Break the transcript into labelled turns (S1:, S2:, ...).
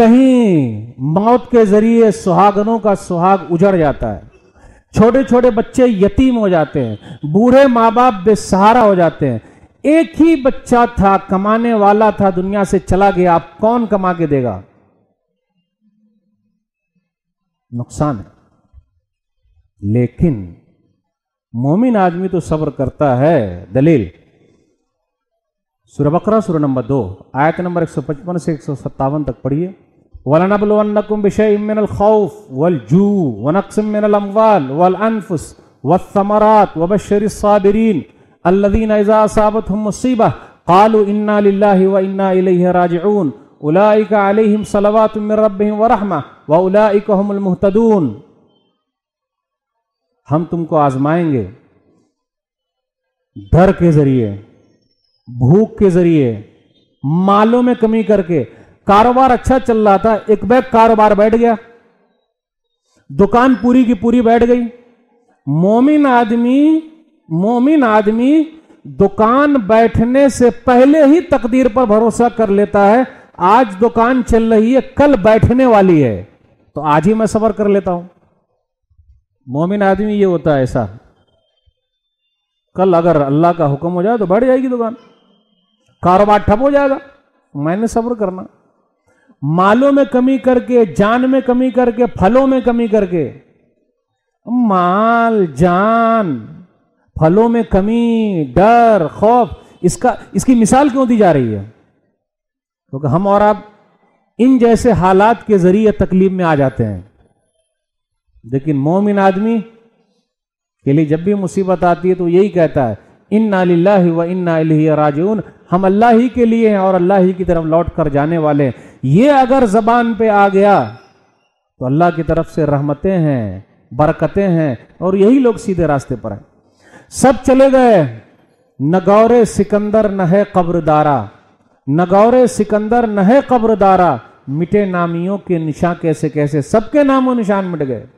S1: कहीं मौत के जरिए सुहागनों का सुहाग उजड़ जाता है छोटे छोटे बच्चे यतीम हो जाते हैं बूढ़े माँ बाप बेसहारा हो जाते हैं एक ही बच्चा था कमाने वाला था दुनिया से चला गया आप कौन कमा के देगा नुकसान है लेकिन मोमिन आदमी तो सब्र करता है दलील सुरबकरा सुर नंबर दो आयत नंबर एक सौ पचपन से एक सौ सत्तावन तक पढ़िए वलनबलवन्नकुम बिशय्मिनल खौफ वल जू वनक्सम मिनल अमवाल वल अनफुस वस्समरात वबश्शिरिस साबिरीन अल्लजीना इजा असाबतहुम मुसीबा कालू इन्ना लिल्लाहि व इन्ना इलैहि राजिऊन उलाइक अलैहिम सलावातुम मिन रब्बिहिम व रहमा हम तुमको आजमाएंगे डर के जरिए भूख के जरिए मालों में कमी करके कारोबार अच्छा चल रहा था एक बैग कारोबार बैठ गया दुकान पूरी की पूरी बैठ गई मोमिन आदमी मोमिन आदमी दुकान बैठने से पहले ही तकदीर पर भरोसा कर लेता है आज दुकान चल रही है कल बैठने वाली है तो आज ही मैं सबर कर लेता हूं मोमिन आदमी ये होता है ऐसा कल अगर अल्लाह का हुक्म हो जाए तो बढ़ जाएगी दुकान कारोबार ठप हो जाएगा मैंने सब्र करना मालों में कमी करके जान में कमी करके फलों में कमी करके माल जान फलों में कमी डर खौफ इसका इसकी मिसाल क्यों दी जा रही है क्योंकि तो हम और आप इन जैसे हालात के जरिए तकलीफ में आ जाते हैं लेकिन मोमिन आदमी के लिए जब भी मुसीबत आती है तो यही कहता है इन नाली व इन्ना राजून हम अल्लाह ही के लिए हैं और अल्लाह ही की तरफ लौट कर जाने वाले हैं ये अगर जबान पे आ गया तो अल्लाह की तरफ से रहमतें हैं बरकतें हैं और यही लोग सीधे रास्ते पर हैं सब चले गए गौर सिकंदर न है कब्रदारा गौर सिकंदर न है कब्रदारा मिटे नामियों के निशान कैसे कैसे सबके नामों निशान मिट गए